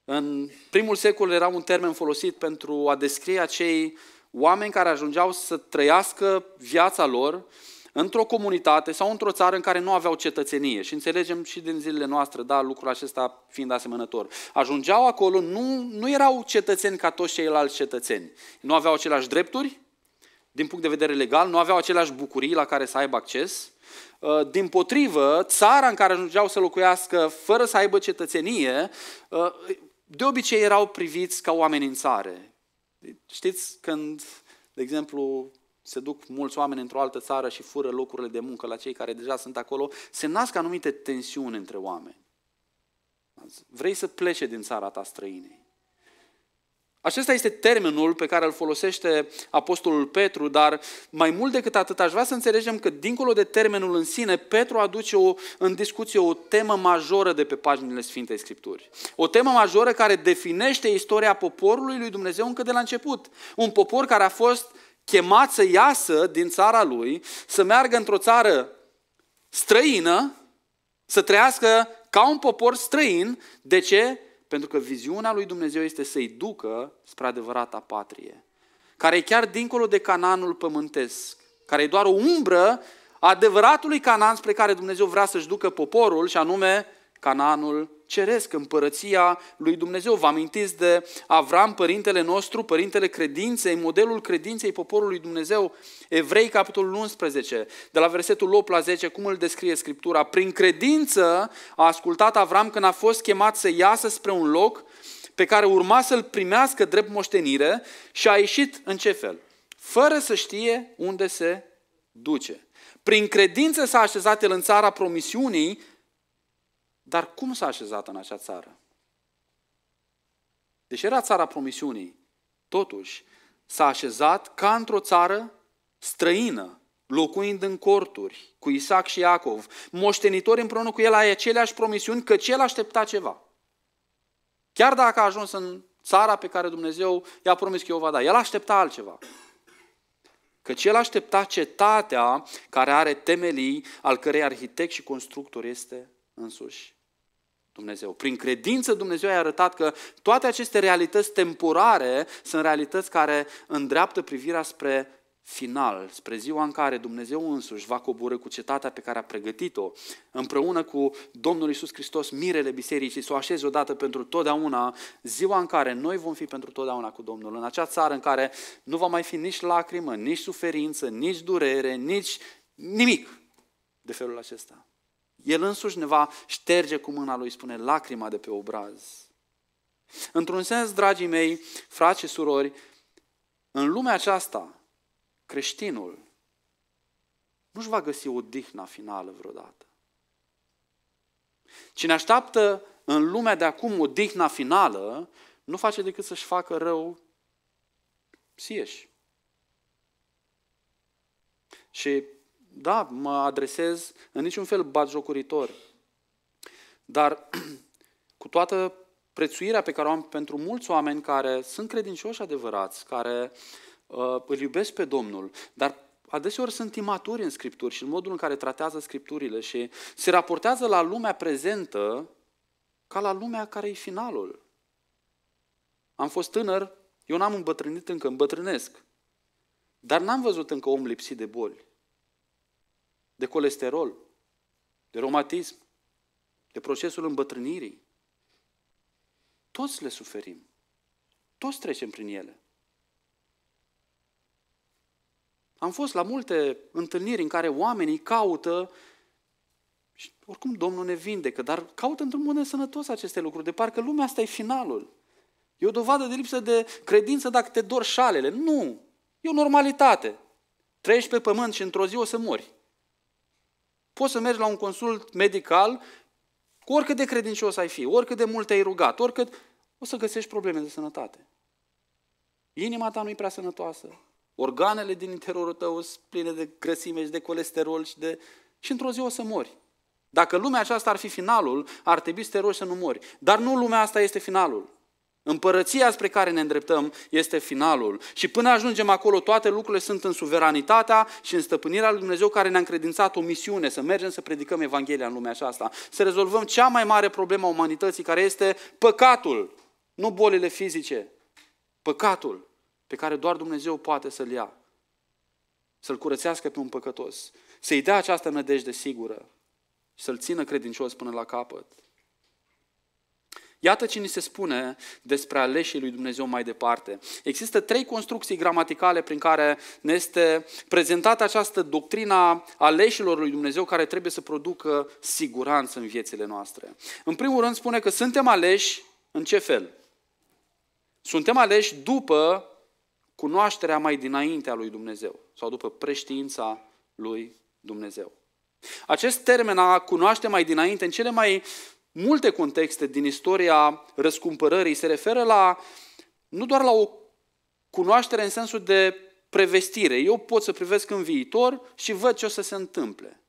În primul secol era un termen folosit pentru a descrie acei oameni care ajungeau să trăiască viața lor într-o comunitate sau într-o țară în care nu aveau cetățenie. Și înțelegem și din zilele noastre, da, lucrul acesta fiind asemănător. Ajungeau acolo, nu, nu erau cetățeni ca toți ceilalți cetățeni. Nu aveau aceleași drepturi, din punct de vedere legal, nu aveau aceleași bucurii la care să aibă acces. Uh, din potrivă, țara în care ajungeau să locuiască fără să aibă cetățenie, uh, de obicei erau priviți ca o amenințare. Știți când, de exemplu, se duc mulți oameni într-o altă țară și fură locurile de muncă la cei care deja sunt acolo, se nasc anumite tensiuni între oameni. Vrei să plece din țara ta străinei. Acesta este termenul pe care îl folosește Apostolul Petru, dar mai mult decât atât aș vrea să înțelegem că dincolo de termenul în sine, Petru aduce o, în discuție o temă majoră de pe paginile Sfintei Scripturi. O temă majoră care definește istoria poporului lui Dumnezeu încă de la început. Un popor care a fost chemat să iasă din țara lui, să meargă într-o țară străină, să trăiască ca un popor străin. De ce? Pentru că viziunea lui Dumnezeu este să-i ducă spre adevărata patrie, care e chiar dincolo de Cananul pământesc, care e doar o umbră adevăratului Canaan spre care Dumnezeu vrea să-și ducă poporul, și anume Cananul ceresc, împărăția lui Dumnezeu. Vă amintiți de Avram, părintele nostru, părintele credinței, modelul credinței poporului Dumnezeu, Evrei, capitolul 11, de la versetul 8 la 10, cum îl descrie Scriptura? Prin credință a ascultat Avram când a fost chemat să iasă spre un loc pe care urma să-l primească drept moștenire și a ieșit în ce fel? Fără să știe unde se duce. Prin credință s-a așezat el în țara promisiunii, dar cum s-a așezat în acea țară? Deși era țara promisiunii, totuși s-a așezat ca într-o țară străină, locuind în corturi cu Isaac și Iacov, moștenitori împreună cu el ai aceleași promisiuni că el aștepta ceva. Chiar dacă a ajuns în țara pe care Dumnezeu i-a promis că o va da, el aștepta altceva. Că el aștepta cetatea care are temelii, al cărei arhitect și constructor este însuși Dumnezeu. Prin credință Dumnezeu i-a arătat că toate aceste realități temporare sunt realități care îndreaptă privirea spre final, spre ziua în care Dumnezeu însuși va coborâ cu cetatea pe care a pregătit-o, împreună cu Domnul Isus Hristos, mirele bisericii, să o așeze odată pentru totdeauna, ziua în care noi vom fi pentru totdeauna cu Domnul, în acea țară în care nu va mai fi nici lacrimă, nici suferință, nici durere, nici nimic de felul acesta. El însuși ne va șterge cu mâna lui, spune, lacrima de pe obraz. Într-un sens, dragii mei, frați și surori, în lumea aceasta, creștinul nu-și va găsi o dihna finală vreodată. Cine așteaptă în lumea de acum o dihna finală, nu face decât să-și facă rău sieși. Și da, mă adresez în niciun fel batjocoritor. Dar [clears throat] cu toată prețuirea pe care o am pentru mulți oameni care sunt credincioși adevărați, care uh, îl iubesc pe Domnul, dar adeseori sunt imaturi în Scripturi și în modul în care tratează Scripturile și se raportează la lumea prezentă ca la lumea care e finalul. Am fost tânăr, eu n-am îmbătrânit încă, îmbătrânesc. Dar n-am văzut încă om lipsit de boli de colesterol, de romatism, de procesul îmbătrânirii. Toți le suferim. Toți trecem prin ele. Am fost la multe întâlniri în care oamenii caută și oricum Domnul ne vindecă, dar caută într-un mod sănătos aceste lucruri, de parcă lumea asta e finalul. E o dovadă de lipsă de credință dacă te dor șalele. Nu! E o normalitate. Trăiești pe pământ și într-o zi o să mori. Poți să mergi la un consult medical, cu oricât de credincios ai fi, oricât de mult te-ai rugat, oricât, o să găsești probleme de sănătate. Inima ta nu e prea sănătoasă, organele din interiorul tău sunt pline de grăsime și de colesterol și de... Și într-o zi o să mori. Dacă lumea aceasta ar fi finalul, ar trebui să te rogi să nu mori. Dar nu lumea asta este finalul. Împărăția spre care ne îndreptăm este finalul. Și până ajungem acolo, toate lucrurile sunt în suveranitatea și în stăpânirea lui Dumnezeu care ne-a încredințat o misiune, să mergem să predicăm Evanghelia în lumea aceasta, să rezolvăm cea mai mare problemă a umanității, care este păcatul, nu bolile fizice, păcatul pe care doar Dumnezeu poate să-l ia, să-l curățească pe un păcătos, să-i dea această nădejde sigură și să-l țină credincios până la capăt. Iată ce ni se spune despre aleșii lui Dumnezeu mai departe. Există trei construcții gramaticale prin care ne este prezentată această doctrina aleșilor lui Dumnezeu care trebuie să producă siguranță în viețile noastre. În primul rând spune că suntem aleși în ce fel? Suntem aleși după cunoașterea mai dinaintea lui Dumnezeu sau după preștiința lui Dumnezeu. Acest termen a cunoaște mai dinainte, în cele mai multe contexte din istoria răscumpărării se referă la, nu doar la o cunoaștere în sensul de prevestire. Eu pot să privesc în viitor și văd ce o să se întâmple.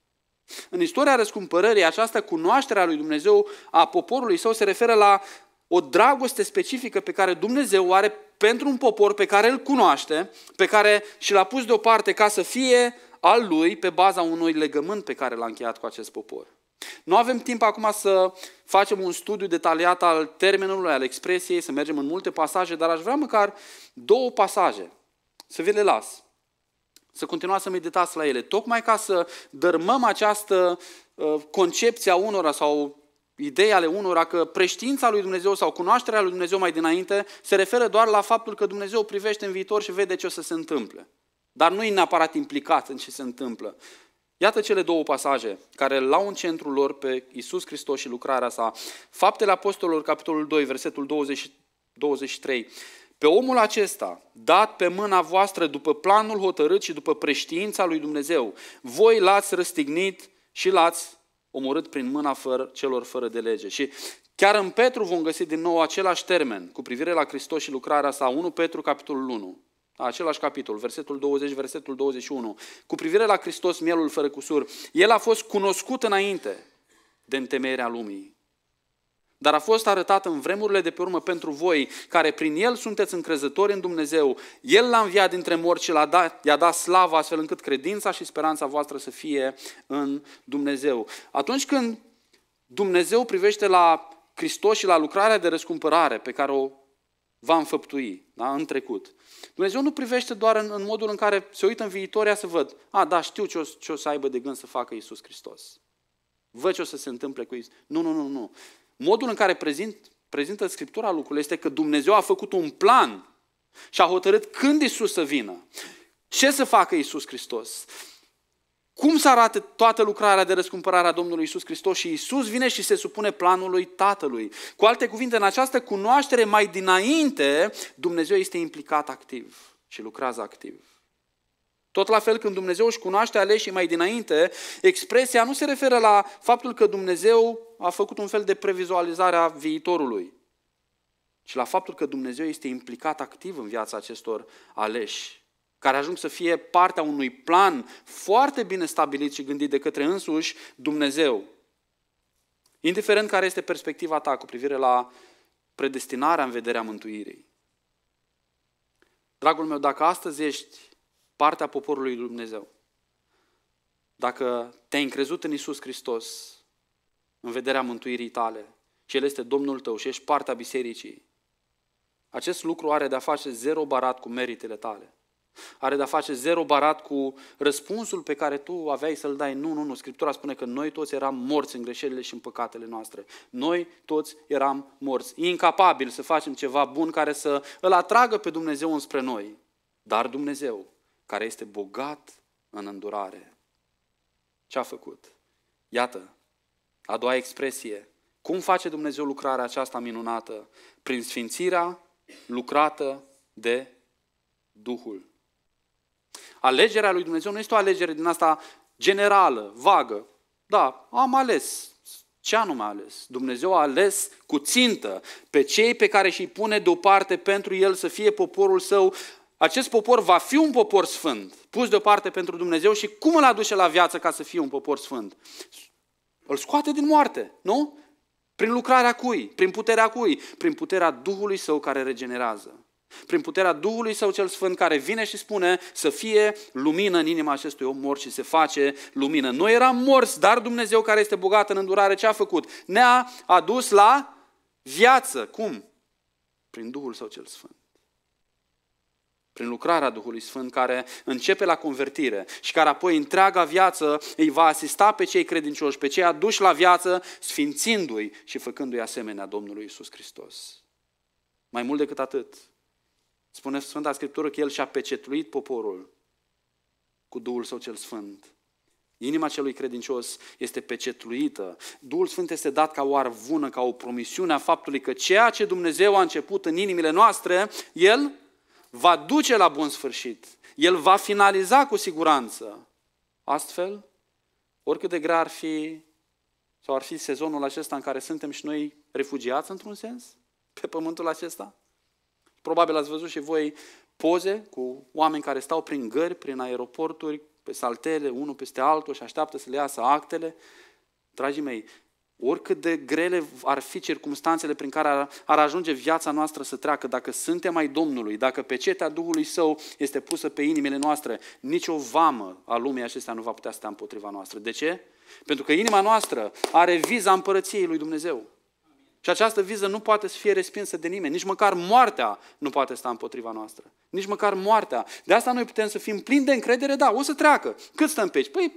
În istoria răscumpărării, această cunoaștere a lui Dumnezeu a poporului său se referă la o dragoste specifică pe care Dumnezeu o are pentru un popor pe care îl cunoaște, pe care și l-a pus deoparte ca să fie al lui pe baza unui legământ pe care l-a încheiat cu acest popor. Nu avem timp acum să facem un studiu detaliat al termenului, al expresiei, să mergem în multe pasaje, dar aș vrea măcar două pasaje să vi le las. Să continuați să meditați la ele, tocmai ca să dărmăm această uh, concepție a unora sau ideea ale unora că preștiința lui Dumnezeu sau cunoașterea lui Dumnezeu mai dinainte se referă doar la faptul că Dumnezeu privește în viitor și vede ce o să se întâmple. Dar nu e neapărat implicat în ce se întâmplă. Iată cele două pasaje care l-au în centrul lor pe Iisus Hristos și lucrarea sa. Faptele Apostolilor, capitolul 2, versetul 20, 23. Pe omul acesta, dat pe mâna voastră după planul hotărât și după preștiința lui Dumnezeu, voi l-ați răstignit și l-ați omorât prin mâna fără, celor fără de lege. Și chiar în Petru vom găsi din nou același termen cu privire la Hristos și lucrarea sa, 1 Petru, capitolul 1. Da, același capitol, versetul 20, versetul 21. Cu privire la Hristos, mielul fără cusur, el a fost cunoscut înainte de întemeierea lumii, dar a fost arătat în vremurile de pe urmă pentru voi, care prin El sunteți încrezători în Dumnezeu. El l-a înviat dintre morți și l-a dat, i-a dat slavă, astfel încât credința și speranța voastră să fie în Dumnezeu. Atunci când Dumnezeu privește la Hristos și la lucrarea de răscumpărare pe care o va înfăptui da? în trecut. Dumnezeu nu privește doar în, în modul în care se uită în viitor, ea să văd, a, da, știu ce o, ce o să aibă de gând să facă Iisus Hristos. Văd ce o să se întâmple cu Iisus. Nu, nu, nu, nu. Modul în care prezint, prezintă Scriptura lucrurile este că Dumnezeu a făcut un plan și a hotărât când Iisus să vină. Ce să facă Iisus Hristos? cum să arate toată lucrarea de răscumpărare a Domnului Isus Hristos și Isus vine și se supune planului Tatălui. Cu alte cuvinte, în această cunoaștere mai dinainte, Dumnezeu este implicat activ și lucrează activ. Tot la fel când Dumnezeu își cunoaște aleșii mai dinainte, expresia nu se referă la faptul că Dumnezeu a făcut un fel de previzualizare a viitorului, ci la faptul că Dumnezeu este implicat activ în viața acestor aleși care ajung să fie partea unui plan foarte bine stabilit și gândit de către însuși Dumnezeu. Indiferent care este perspectiva ta cu privire la predestinarea în vederea mântuirii. Dragul meu, dacă astăzi ești partea poporului Dumnezeu, dacă te-ai încrezut în Isus Hristos, în vederea mântuirii tale, și El este Domnul tău și ești partea bisericii, acest lucru are de-a face zero barat cu meritele tale. Are de-a face zero barat cu răspunsul pe care tu aveai să-l dai. Nu, nu, nu. Scriptura spune că noi toți eram morți în greșelile și în păcatele noastre. Noi toți eram morți. Incapabili să facem ceva bun care să îl atragă pe Dumnezeu înspre noi. Dar Dumnezeu, care este bogat în îndurare, ce a făcut? Iată, a doua expresie. Cum face Dumnezeu lucrarea aceasta minunată? Prin sfințirea lucrată de Duhul Alegerea lui Dumnezeu nu este o alegere din asta generală, vagă. Da, am ales. Ce anume a ales? Dumnezeu a ales cu țintă pe cei pe care și-i pune deoparte pentru el să fie poporul său. Acest popor va fi un popor sfânt, pus deoparte pentru Dumnezeu și cum îl aduce la viață ca să fie un popor sfânt? Îl scoate din moarte, nu? Prin lucrarea cui? Prin puterea cui? Prin puterea Duhului Său care regenerează. Prin puterea Duhului Său cel Sfânt care vine și spune să fie lumină în inima acestui om mort și se face lumină. Noi eram morți, dar Dumnezeu care este bogat în îndurare ce a făcut? Ne-a adus la viață. Cum? Prin Duhul Său cel Sfânt prin lucrarea Duhului Sfânt care începe la convertire și care apoi întreaga viață îi va asista pe cei credincioși, pe cei aduși la viață, sfințindu-i și făcându-i asemenea Domnului Isus Hristos. Mai mult decât atât, Spune Sfânta Scriptură că El și-a pecetluit poporul cu Duhul Său cel Sfânt. Inima celui credincios este pecetluită. Duhul Sfânt este dat ca o arvună, ca o promisiune a faptului că ceea ce Dumnezeu a început în inimile noastre, El va duce la bun sfârșit. El va finaliza cu siguranță. Astfel, oricât de grea ar fi sau ar fi sezonul acesta în care suntem și noi refugiați într-un sens, pe pământul acesta, Probabil ați văzut și voi poze cu oameni care stau prin gări, prin aeroporturi, pe saltele, unul peste altul și așteaptă să le iasă actele. Dragii mei, oricât de grele ar fi circumstanțele prin care ar, ar ajunge viața noastră să treacă, dacă suntem ai Domnului, dacă pecetea Duhului Său este pusă pe inimile noastre, nicio vamă a lumii acestea nu va putea sta împotriva noastră. De ce? Pentru că inima noastră are viza împărăției lui Dumnezeu. Și această viză nu poate să fie respinsă de nimeni. Nici măcar moartea nu poate sta împotriva noastră. Nici măcar moartea. De asta noi putem să fim plini de încredere, da, o să treacă. Cât stăm pe aici? Păi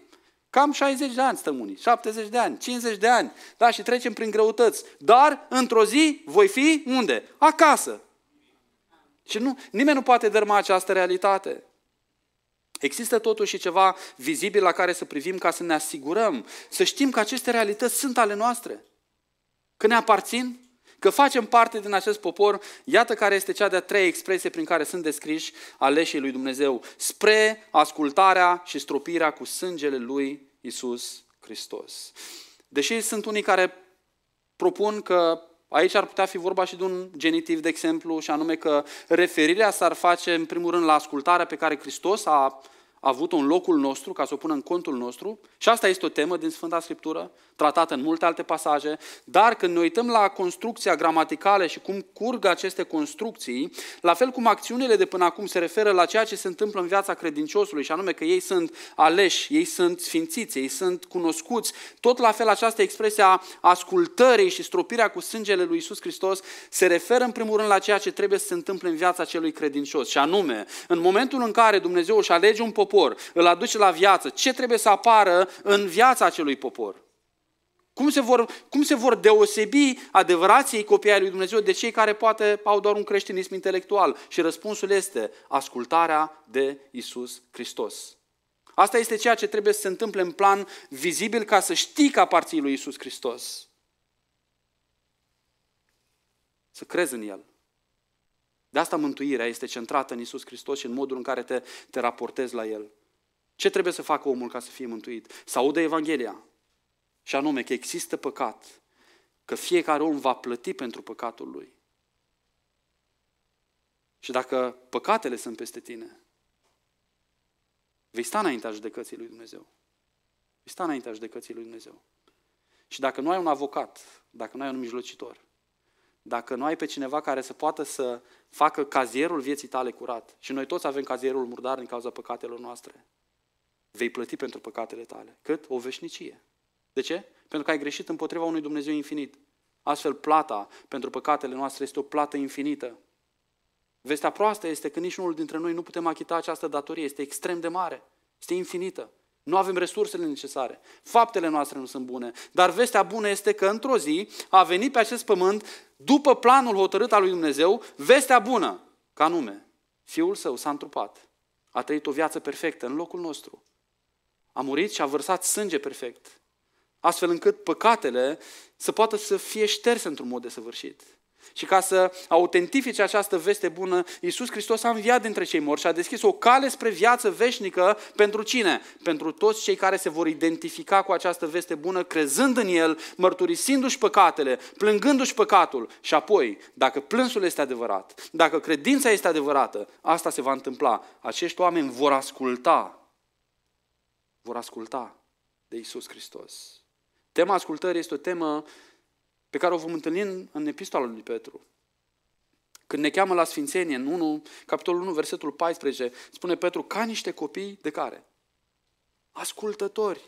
Cam 60 de ani stăm unii, 70 de ani, 50 de ani, da, și trecem prin greutăți. Dar, într-o zi, voi fi unde? Acasă. Și nu, nimeni nu poate dărma această realitate. Există totuși și ceva vizibil la care să privim ca să ne asigurăm, să știm că aceste realități sunt ale noastre că ne aparțin, că facem parte din acest popor, iată care este cea de-a treia expresie prin care sunt descriși aleșii lui Dumnezeu, spre ascultarea și stropirea cu sângele lui Isus Hristos. Deși sunt unii care propun că aici ar putea fi vorba și de un genitiv, de exemplu, și anume că referirea s-ar face, în primul rând, la ascultarea pe care Hristos a avut-o în locul nostru, ca să o pună în contul nostru. Și asta este o temă din Sfânta Scriptură, tratată în multe alte pasaje. Dar când ne uităm la construcția gramaticală și cum curg aceste construcții, la fel cum acțiunile de până acum se referă la ceea ce se întâmplă în viața credinciosului, și anume că ei sunt aleși, ei sunt sfințiți, ei sunt cunoscuți, tot la fel această expresie a ascultării și stropirea cu sângele lui Isus Hristos se referă în primul rând la ceea ce trebuie să se întâmple în viața celui credincios. Și anume, în momentul în care Dumnezeu își alege un popor popor, îl aduce la viață, ce trebuie să apară în viața acelui popor? Cum se, vor, cum se vor deosebi adevărații copii ai lui Dumnezeu de cei care poate au doar un creștinism intelectual? Și răspunsul este ascultarea de Isus Hristos. Asta este ceea ce trebuie să se întâmple în plan vizibil ca să știi că aparții lui Isus Hristos. Să crezi în El. De asta mântuirea este centrată în Isus Hristos și în modul în care te, te raportezi la El. Ce trebuie să facă omul ca să fie mântuit? Să audă Evanghelia. Și anume că există păcat, că fiecare om va plăti pentru păcatul lui. Și dacă păcatele sunt peste tine, vei sta înaintea judecății lui Dumnezeu. Vei sta înaintea judecății lui Dumnezeu. Și dacă nu ai un avocat, dacă nu ai un mijlocitor, dacă nu ai pe cineva care să poată să facă cazierul vieții tale curat, și noi toți avem cazierul murdar din cauza păcatelor noastre, vei plăti pentru păcatele tale. Cât? O veșnicie. De ce? Pentru că ai greșit împotriva unui Dumnezeu infinit. Astfel, plata pentru păcatele noastre este o plată infinită. Vestea proastă este că niciunul dintre noi nu putem achita această datorie. Este extrem de mare. Este infinită. Nu avem resursele necesare. Faptele noastre nu sunt bune. Dar vestea bună este că într-o zi a venit pe acest pământ, după planul hotărât al lui Dumnezeu, vestea bună, ca nume. Fiul său s-a întrupat. A trăit o viață perfectă în locul nostru. A murit și a vărsat sânge perfect. Astfel încât păcatele să poată să fie șterse într-un mod desăvârșit. Și ca să autentifice această veste bună, Iisus Hristos a înviat dintre cei morți și a deschis o cale spre viață veșnică pentru cine? Pentru toți cei care se vor identifica cu această veste bună, crezând în El, mărturisindu-și păcatele, plângându-și păcatul. Și apoi, dacă plânsul este adevărat, dacă credința este adevărată, asta se va întâmpla. Acești oameni vor asculta, vor asculta de Iisus Hristos. Tema ascultării este o temă pe care o vom întâlni în, epistola lui Petru. Când ne cheamă la Sfințenie, în 1, capitolul 1, versetul 14, spune Petru, ca niște copii de care? Ascultători.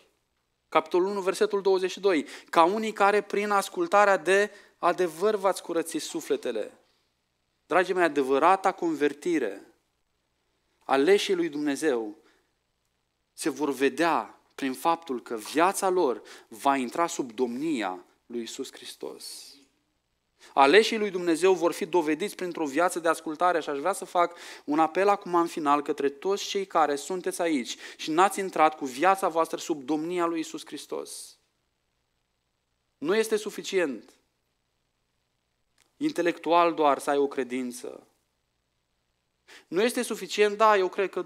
Capitolul 1, versetul 22, ca unii care prin ascultarea de adevăr v-ați curățit sufletele. Dragii mei, adevărata convertire, aleșii lui Dumnezeu, se vor vedea prin faptul că viața lor va intra sub domnia lui Isus Hristos. Aleșii lui Dumnezeu vor fi dovediți printr-o viață de ascultare și aș vrea să fac un apel acum în final către toți cei care sunteți aici și n-ați intrat cu viața voastră sub domnia lui Isus Hristos. Nu este suficient intelectual doar să ai o credință. Nu este suficient, da, eu cred că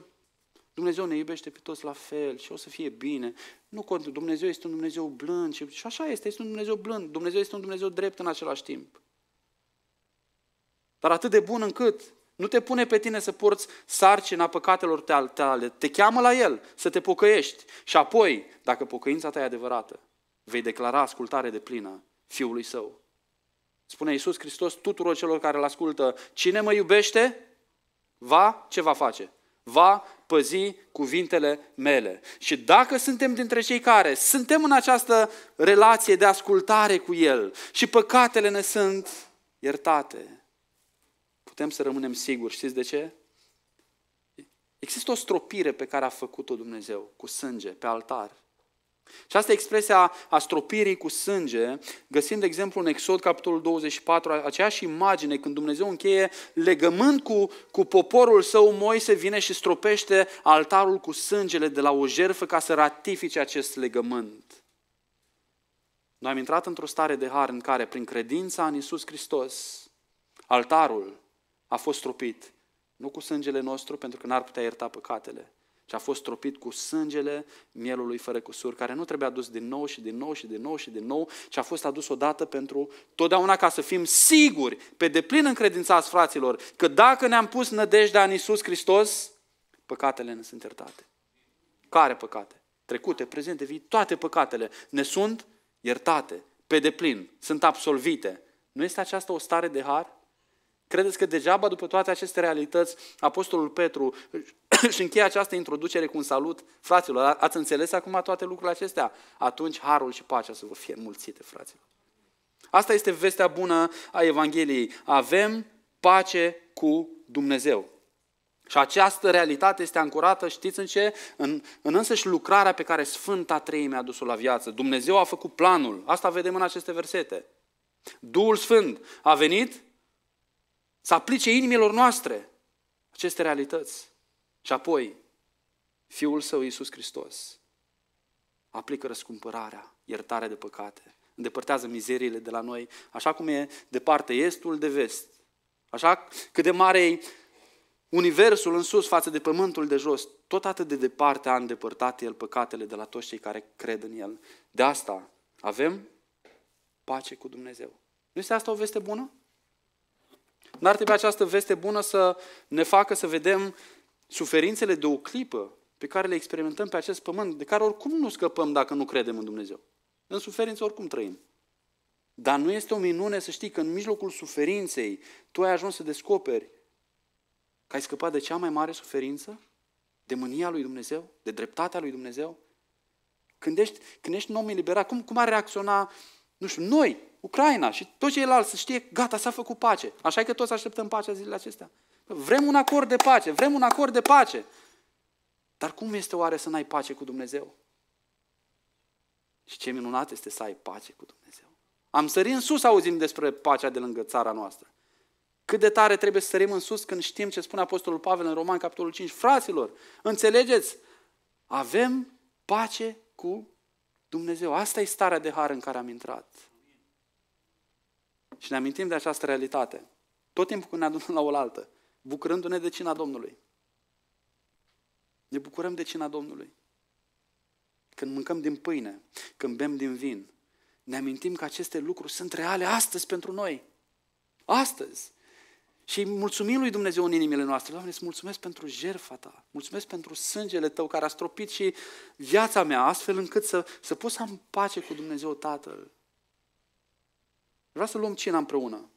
Dumnezeu ne iubește pe toți la fel și o să fie bine. Nu contează, Dumnezeu este un Dumnezeu blând și, și așa este, este un Dumnezeu blând. Dumnezeu este un Dumnezeu drept în același timp. Dar atât de bun încât nu te pune pe tine să porți sarcina păcatelor tale, te cheamă la El să te pocăiești. Și apoi, dacă pocăința ta e adevărată, vei declara ascultare de plină Fiului Său. Spune Iisus Hristos tuturor celor care îl ascultă, cine mă iubește, va, ce va face? Va păzi cuvintele mele. Și dacă suntem dintre cei care suntem în această relație de ascultare cu El și păcatele ne sunt iertate, putem să rămânem siguri. Știți de ce? Există o stropire pe care a făcut-o Dumnezeu cu sânge, pe altar. Și asta e expresia a stropirii cu sânge. Găsim, de exemplu, în Exod, capitolul 24, aceeași imagine când Dumnezeu încheie legământ cu, cu poporul său, Moise vine și stropește altarul cu sângele de la o jerfă ca să ratifice acest legământ. Noi am intrat într-o stare de har în care, prin credința în Isus Hristos, altarul a fost stropit. Nu cu sângele nostru, pentru că n-ar putea ierta păcatele, și a fost tropit cu sângele mielului fără cusur, care nu trebuia adus din nou și din nou și din nou și din nou, ci a fost adus odată pentru totdeauna ca să fim siguri, pe deplin încredințați fraților, că dacă ne-am pus nădejdea în Iisus Hristos, păcatele ne sunt iertate. Care păcate? Trecute, prezente, vii, toate păcatele ne sunt iertate, pe deplin, sunt absolvite. Nu este aceasta o stare de har? Credeți că degeaba după toate aceste realități, Apostolul Petru [coughs] și încheie această introducere cu un salut. Fraților, ați înțeles acum toate lucrurile acestea? Atunci harul și pacea să vă fie înmulțite, fraților. Asta este vestea bună a Evangheliei. Avem pace cu Dumnezeu. Și această realitate este ancorată, știți în ce? În, în însăși lucrarea pe care Sfânta Treime a dus-o la viață. Dumnezeu a făcut planul. Asta vedem în aceste versete. Duhul Sfânt a venit să aplice inimilor noastre aceste realități. Și apoi, Fiul Său, Iisus Hristos, aplică răscumpărarea, iertarea de păcate, îndepărtează mizeriile de la noi, așa cum e departe estul de vest, așa cât de mare e universul în sus față de pământul de jos, tot atât de departe a îndepărtat El păcatele de la toți cei care cred în El. De asta avem pace cu Dumnezeu. Nu este asta o veste bună? N-ar trebui această veste bună să ne facă să vedem suferințele de o clipă pe care le experimentăm pe acest pământ, de care oricum nu scăpăm dacă nu credem în Dumnezeu. În suferință oricum trăim. Dar nu este o minune să știi că în mijlocul suferinței tu ai ajuns să descoperi că ai scăpat de cea mai mare suferință, de mânia lui Dumnezeu, de dreptatea lui Dumnezeu. Când ești, când ești un om eliberat, cum, cum ar reacționa, nu știu, noi, Ucraina și toți ceilalți să știe, gata, s-a făcut pace. Așa că toți așteptăm pacea zilele acestea. Vrem un acord de pace, vrem un acord de pace. Dar cum este oare să n-ai pace cu Dumnezeu? Și ce minunat este să ai pace cu Dumnezeu. Am sărit în sus, auzim despre pacea de lângă țara noastră. Cât de tare trebuie să sărim în sus când știm ce spune Apostolul Pavel în Roman, capitolul 5. Fraților, înțelegeți? Avem pace cu Dumnezeu. Asta e starea de har în care am intrat. Și ne amintim de această realitate. Tot timpul când ne adunăm la oaltă bucurându-ne de cina Domnului. Ne bucurăm de cina Domnului. Când mâncăm din pâine, când bem din vin, ne amintim că aceste lucruri sunt reale astăzi pentru noi. Astăzi. Și mulțumim lui Dumnezeu în inimile noastre. Doamne, îți mulțumesc pentru jertfa ta. Mulțumesc pentru sângele tău care a stropit și viața mea, astfel încât să, să pot să am pace cu Dumnezeu Tatăl. Vreau să luăm cina împreună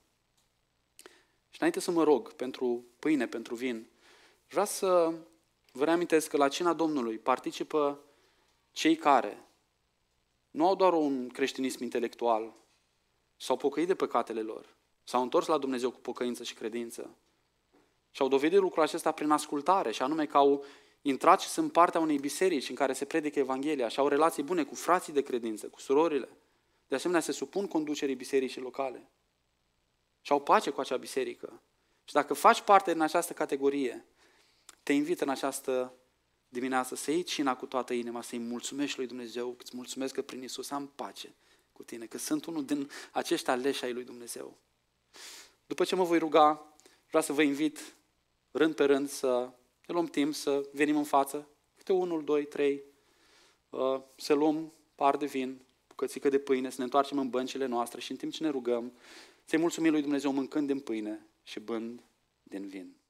înainte să mă rog pentru pâine, pentru vin, vreau să vă reamintesc că la cina Domnului participă cei care nu au doar un creștinism intelectual, s-au pocăit de păcatele lor, s-au întors la Dumnezeu cu pocăință și credință și au dovedit lucrul acesta prin ascultare, și anume că au intrat și sunt partea unei biserici în care se predică Evanghelia și au relații bune cu frații de credință, cu surorile. De asemenea, se supun conducerii bisericii locale și au pace cu acea biserică. Și dacă faci parte din această categorie, te invit în această dimineață să iei cina cu toată inima, să-i mulțumești lui Dumnezeu, că îți mulțumesc că prin Isus am pace cu tine, că sunt unul din acești aleși ai lui Dumnezeu. După ce mă voi ruga, vreau să vă invit rând pe rând să ne luăm timp, să venim în față, câte unul, doi, trei, uh, să luăm par de vin, bucățică de pâine, să ne întoarcem în băncile noastre și în timp ce ne rugăm, să-i mulțumim lui Dumnezeu mâncând din pâine și bând din vin.